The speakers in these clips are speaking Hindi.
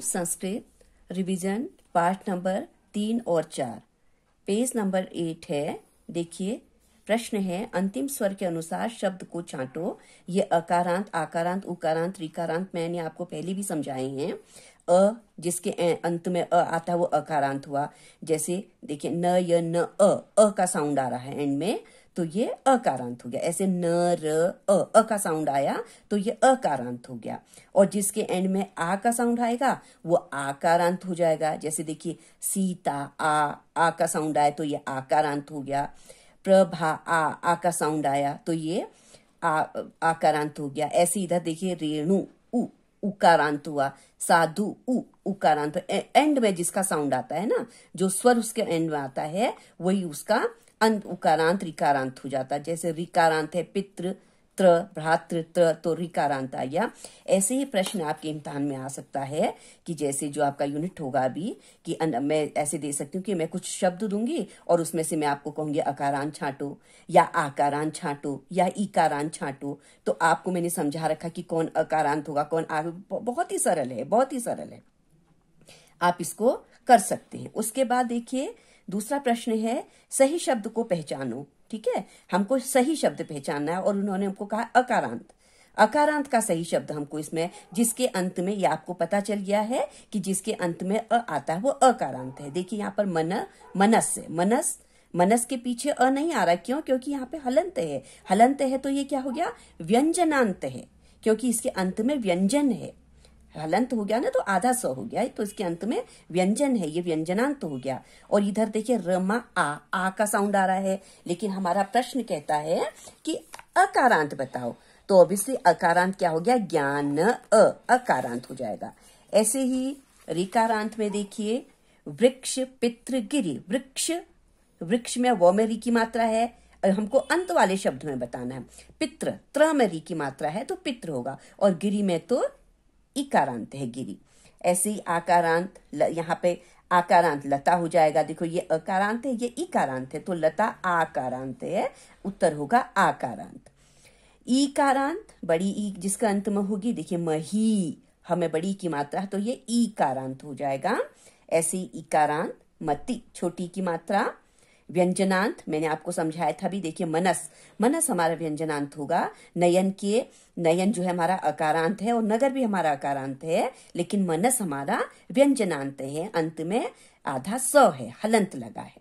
संस्कृत रिवीजन पार्ट नंबर तीन और चार पेज नंबर एट है देखिए प्रश्न है अंतिम स्वर के अनुसार शब्द को छांटो ये अकारांत आकारांत उकारांत रिकारांत मैंने आपको पहले भी समझाए हैं अ जिसके अंत में अ आता है वो अकारांत हुआ जैसे देखिए न य न अ अ का साउंड आ रहा है एंड में तो ये अकारांत हो गया ऐसे न र अ अ का साउंड आया तो ये अकारांत हो गया और जिसके एंड में आ का साउंड आएगा वो आकारांत हो जाएगा जैसे देखिए सीता आ आ का साउंड आया तो ये आकारांत हो गया प्रभा आ आ का साउंड आया तो ये आकारांत हो गया ऐसे इधर देखिए रेणु उ उकारांत हुआ साधु उ उकारांत एंड में जिसका साउंड आता है ना जो स्वर उसके एंड में आता है वही उसका अंत उकारांत रिकारांत हो जाता जैसे रिकारांत है पित्र त्र भ्रातृ त्र तो रिकारांत गया ऐसे ही प्रश्न आपके इम्तहान में आ सकता है कि जैसे जो आपका यूनिट होगा अभी कि अन, मैं ऐसे दे सकती हूँ कि मैं कुछ शब्द दूंगी और उसमें से मैं आपको कहूंगी अकारान छांटो या आकारान छाटो या इकारान छाटो तो आपको मैंने समझा रखा कि कौन अकारांत होगा कौन आ, बहुत ही सरल है बहुत ही सरल है आप इसको कर सकते हैं उसके बाद देखिए दूसरा प्रश्न है सही शब्द को पहचानो ठीक है हमको सही शब्द पहचानना है और उन्होंने हमको कहा अकारांत अकारांत का सही शब्द हमको इसमें जिसके अंत में ये आपको पता चल गया है कि जिसके अंत में अ आता है वो अकारांत है देखिए यहाँ पर मन मनस है मनस मनस के पीछे अ नहीं आ रहा क्यों क्योंकि यहाँ पे हलंत है हलंत है तो ये क्या हो गया व्यंजनांत है क्योंकि इसके अंत में व्यंजन है हलंत हो गया ना तो आधा स हो गया तो इसके अंत में व्यंजन है ये व्यंजनांत हो गया और इधर देखिए रमा आ आ का साउंड आ रहा है लेकिन हमारा प्रश्न कहता है कि अकारांत बताओ तो ऑब्वियसली अकारांत क्या हो गया ज्ञान अ अकारांत हो जाएगा ऐसे ही रिकारांत में देखिए वृक्ष पितृगिरी वृक्ष वृक्ष में वो में रिकी की मात्रा है हमको अंत वाले शब्द में बताना है पित्र त्र में की मात्रा है तो पित्र होगा और गिरी में तो इकारांत है गिरी ऐसी आकारांत यहाँ पे आकारांत लता हो जाएगा देखो ये अकारांत है ये इकारांत है तो लता आकारांत है उत्तर होगा आकारांत ई कारांत बड़ी ई जिसका अंत में होगी देखिए मही हमें बड़ी की मात्रा तो ये ई कारांत हो जाएगा ऐसी इकारांत मती छोटी की मात्रा व्यंजनांत मैंने आपको समझाया था भी देखिए मनस मनस हमारा व्यंजनांत होगा नयन के नयन जो है हमारा अकारांत है और नगर भी हमारा अकारांत है लेकिन मनस हमारा व्यंजनांत है अंत में आधा स है हलंत लगा है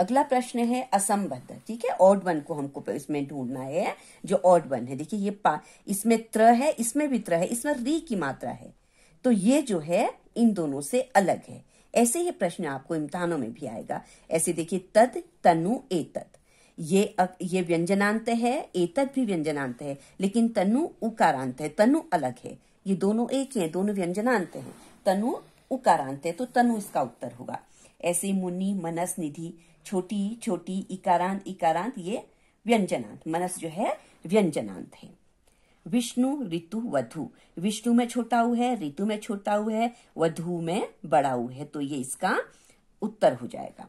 अगला प्रश्न है असंबद्ध ठीक है ऑड वन को हमको इसमें ढूंढना है जो ऑड वन है देखिए ये पा इसमें त्र है इसमें भी त्र है इसमें री की मात्रा है तो ये जो है इन दोनों से अलग है ऐसे ही प्रश्न आपको इम्तहानों में भी आएगा ऐसे देखिए तद तनु एतत ये ये व्यंजनांत है एतत भी व्यंजनांत है लेकिन तनु उकारांत है तनु अलग है ये दोनों एक है दोनों व्यंजनांत है तनु उकारांत है तो तनु इसका उत्तर होगा ऐसे मुनि मनस निधि छोटी छोटी इकारांत इकारांत ये व्यंजनांत मनस जो है व्यंजनांत है विष्णु ऋतु वधु विष्णु में छोटा है ऋतु में छोटा हुआ है वधु में बड़ा है तो ये इसका उत्तर हो जाएगा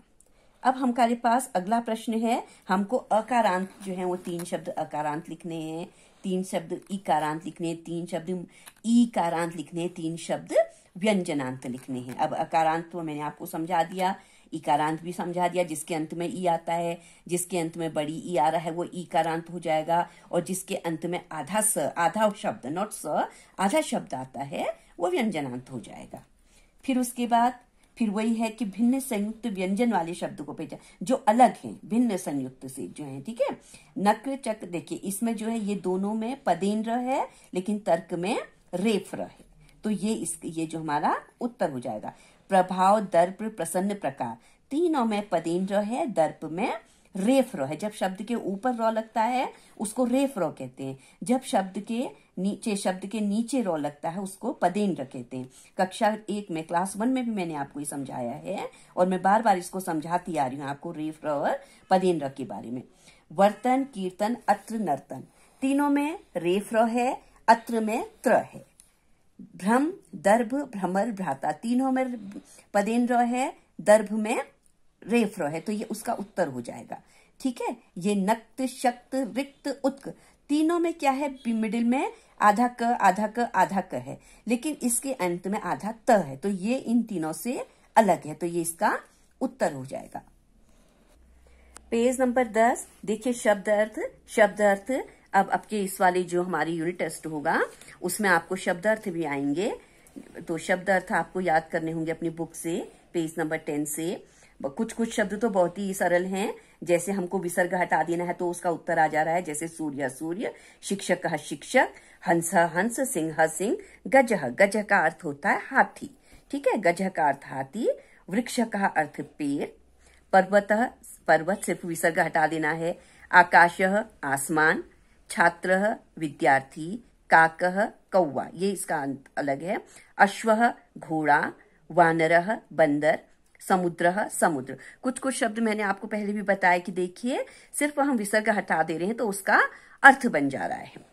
अब हमारे पास अगला प्रश्न है हमको अकारांत जो है वो तीन शब्द अकारांत लिखने हैं तीन शब्द इकारांत लिखने तीन शब्द इकारांत लिखने तीन शब्द व्यंजनांत लिखने हैं अब अकारांत तो मैंने आपको समझा दिया इकारांत भी समझा दिया जिसके अंत में ई आता है जिसके अंत में बड़ी ई आ रहा है वो इकारांत हो जाएगा और जिसके अंत में आधा स आधा शब्द नॉट स आधा शब्द आता है वो व्यंजनांत हो जाएगा फिर उसके बाद फिर वही है कि भिन्न संयुक्त व्यंजन वाले शब्द को पहचान जो अलग है भिन्न संयुक्त से जो है ठीक है नक्र चक्र देखिए इसमें जो है ये दोनों में पदेन्द्र है लेकिन तर्क में रेफ रह है तो ये इस ये जो हमारा उत्तर हो जाएगा प्रभाव दर्प प्रसन्न प्रकार तीनों में पदीन जो है दर्प में रेफ रो है जब शब्द के ऊपर रो लगता है उसको रेफ रो कहते हैं जब शब्द के नीचे शब्द के नीचे रो लगता है उसको पदेन रो कहते हैं कक्षा एक में क्लास वन में भी मैंने आपको ये समझाया है और मैं बार बार इसको समझाती आ रही हूँ आपको रेफ रो और पदेन रो के बारे में वर्तन कीर्तन अत्र नर्तन तीनों में रेफ रो है अत्र में त्र है भ्रम दर्भ भ्रमर भ्राता तीनों में पदेन र है दर्भ में रेफ है तो ये उसका उत्तर हो जाएगा ठीक है ये नक्त शक्त रिक्त उत्क तीनों में क्या है मिडिल में आधा क आधा क आधा क है लेकिन इसके अंत में आधा त है तो ये इन तीनों से अलग है तो ये इसका उत्तर हो जाएगा पेज नंबर दस देखिए शब्द अर्थ शब्द अर्थ अब आपके इस वाली जो हमारी यूनिट टेस्ट होगा उसमें आपको शब्द अर्थ भी आएंगे तो शब्द अर्थ आपको याद करने होंगे अपनी बुक से पेज नंबर टेन से कुछ कुछ शब्द तो बहुत ही सरल हैं जैसे हमको विसर्ग हटा देना है तो उसका उत्तर आ जा रहा है जैसे सूर्य सूर्य शिक्षक कह शिक्षक हंस हंस सिंह सिंह गज गज का अर्थ होता है हाथी ठीक है गज का अर्थ हाथी वृक्ष का अर्थ पेड़ पर्वत पर्वत सिर्फ विसर्ग हटा देना है आकाश आसमान छात्र विद्यार्थी काक कौवा ये इसका अंत अलग है अश्व घोड़ा वानर बंदर समुद्र समुद्र कुछ कुछ शब्द मैंने आपको पहले भी बताया कि देखिए सिर्फ हम विसर्ग हटा दे रहे हैं तो उसका अर्थ बन जा रहा है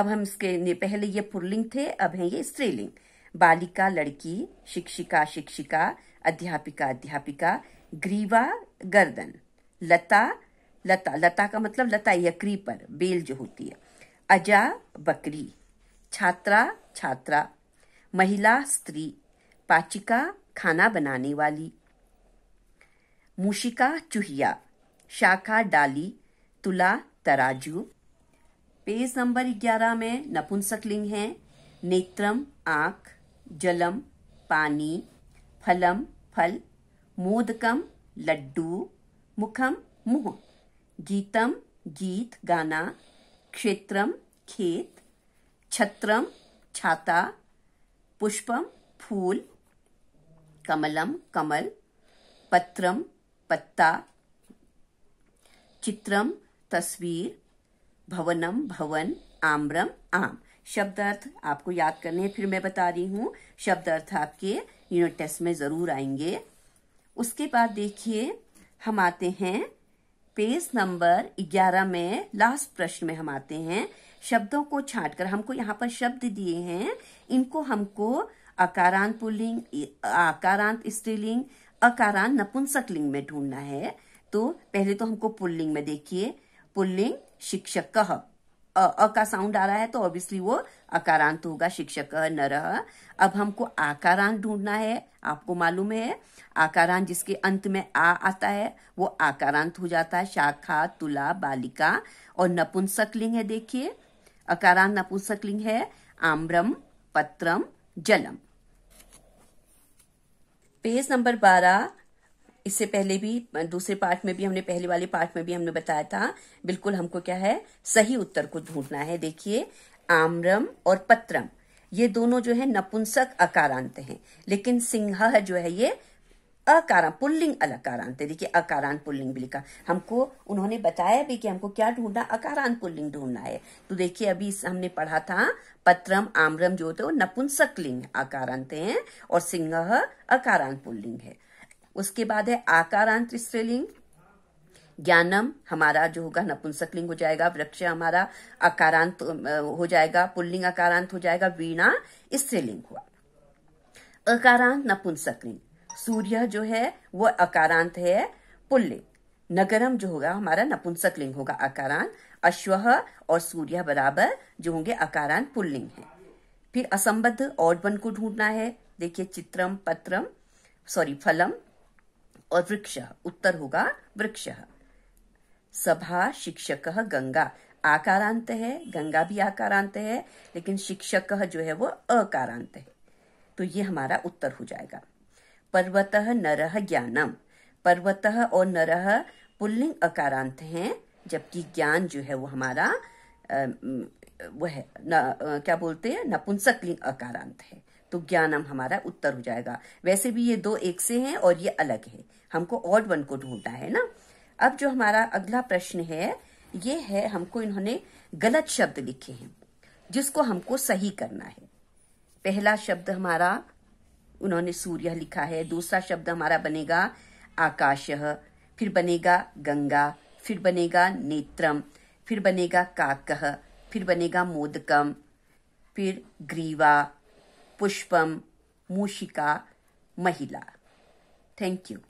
अब हम इसके पहले ये पुरलिंग थे अब है ये स्त्रीलिंग बालिका लड़की शिक्षिका शिक्षिका अध्यापिका अध्यापिका ग्रीवा गर्दन लता लता लता का मतलब लता या क्रीपर बेल जो होती है अजा बकरी छात्रा छात्रा महिला स्त्री पाचिका खाना बनाने वाली मूशिका चूहिया शाखा डाली तुला तराजू पेज नंबर 11 में नपुंसकलिंग है नेत्रम आख जलम पानी फलम फल मोदकम लड्डू मुखम मुंह गीतम गीत गाना क्षेत्रम खेत छत्रम छाता पुष्पम फूल कमलम कमल पत्रम पत्ता चित्रम तस्वीर भवनम भवन आम्रम आम शब्द अर्थ आपको याद करने हैं फिर मैं बता रही हूं शब्द अर्थ आपके यूनिट टेस्ट में ज़रूर आएंगे उसके बाद देखिए हम आते हैं पेज नंबर 11 में लास्ट प्रश्न में हम आते हैं शब्दों को छांटकर हमको यहाँ पर शब्द दिए हैं इनको हमको अकारांत पुलिंग आकारांत स्त्रीलिंग अकारांत नपुंसक लिंग में ढूंढना है तो पहले तो हमको पुल्लिंग में देखिए पुल्लिंग शिक्षक कह अ, अ का साउंड आ रहा है तो ऑब्वियसली वो अकारांत होगा शिक्षक नर अब हमको आकारांत ढूंढना है आपको मालूम है आकारांत जिसके अंत में आ आता है वो आकारांत हो जाता है शाखा तुला बालिका और नपुंसकलिंग है देखिए अकारांत नपुंसकलिंग है आम्रम पत्रम जलम पेज नंबर बारह इससे पहले भी दूसरे पार्ट में भी हमने पहले वाले पार्ट में भी हमने बताया था बिल्कुल हमको क्या है सही उत्तर को ढूंढना है देखिए आम्रम और पत्रम ये दोनों जो है नपुंसक अकारांत हैं लेकिन सिंह जो है ये अकारा पुल्लिंग अलकारांत है देखिए अकारांत पुल्लिंग भी लिखा हमको उन्होंने बताया भी कि हमको क्या ढूंढना अकारांत पुल्लिंग ढूंढना है तो देखिए अभी हमने पढ़ा था पत्रम आम्रम जो होते हैं वो नपुंसक लिंग अकारांत है और सिंह अकारांत पुल्लिंग है उसके बाद है आकारांत स्त्रीलिंग ज्ञानम हमारा जो होगा नपुंसकलिंग हो जाएगा वृक्ष हमारा अकारांत हो जाएगा पुल्लिंग अकारांत हो जाएगा वीणा स्त्रीलिंग हुआ अकारांत नपुंसकलिंग सूर्य जो है वो अकारांत है पुल्लिंग नगरम जो होगा हमारा नपुंसकलिंग होगा अकारांत अश्व और सूर्य बराबर जो होंगे अकारांत पुल्लिंग है फिर असंबद्ध और वन को ढूंढना है देखिए चित्रम पत्रम सॉरी फलम और वृक्ष उत्तर होगा वृक्ष सभा शिक्षक गंगा आकारांत है गंगा भी आकारांत है लेकिन शिक्षक जो है वो अकारांत है तो ये हमारा उत्तर हो जाएगा पर्वत नरह ज्ञानम पर्वत और नरह पुल्लिंग अकारांत है जबकि ज्ञान जो है वो हमारा वह है न, क्या बोलते हैं नपुंसक लिंग अकारांत है तो ज्ञानम हमारा उत्तर हो जाएगा वैसे भी ये दो एक से हैं और ये अलग है हमको ऑड वन को ढूंढना है ना अब जो हमारा अगला प्रश्न है ये है हमको इन्होंने गलत शब्द लिखे हैं जिसको हमको सही करना है पहला शब्द हमारा उन्होंने सूर्य लिखा है दूसरा शब्द हमारा बनेगा आकाश फिर बनेगा गंगा फिर बनेगा नेत्रम फिर बनेगा काकह फिर बनेगा मोदकम फिर ग्रीवा पुष्पम मूषिका महिला थैंक यू